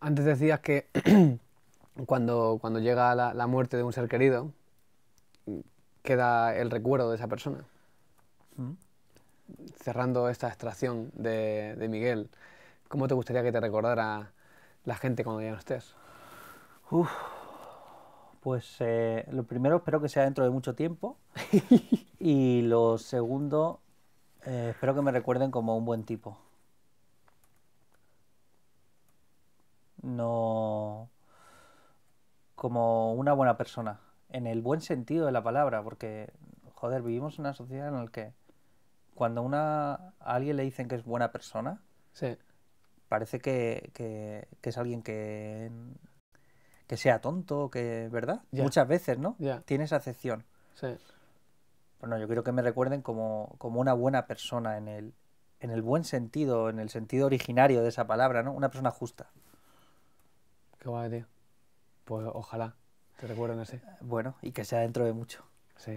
Antes decías que cuando, llega la, muerte de un ser querido, queda el recuerdo de esa persona. Mm. Cerrando esta extracción de, Miguel, ¿cómo te gustaría que te recordara la gente cuando ya no estés? pues eh, lo primero espero que sea dentro de mucho tiempo y lo segundo eh, espero que me recuerden como un buen tipo. no como una buena persona, en el buen sentido de la palabra, porque, joder, vivimos en una sociedad en la que cuando una, a alguien le dicen que es buena persona, parece que, que, que, es alguien que, que sea tonto, que, ¿verdad? Muchas veces, ¿no? Tiene esa acepción. Bueno, yo quiero que me recuerden como, como una buena persona en el, en el buen sentido, en el sentido originario de esa palabra, ¿no? Una persona justa. Pues ojalá te recuerden así. Bueno, y que sea dentro de mucho. Sí.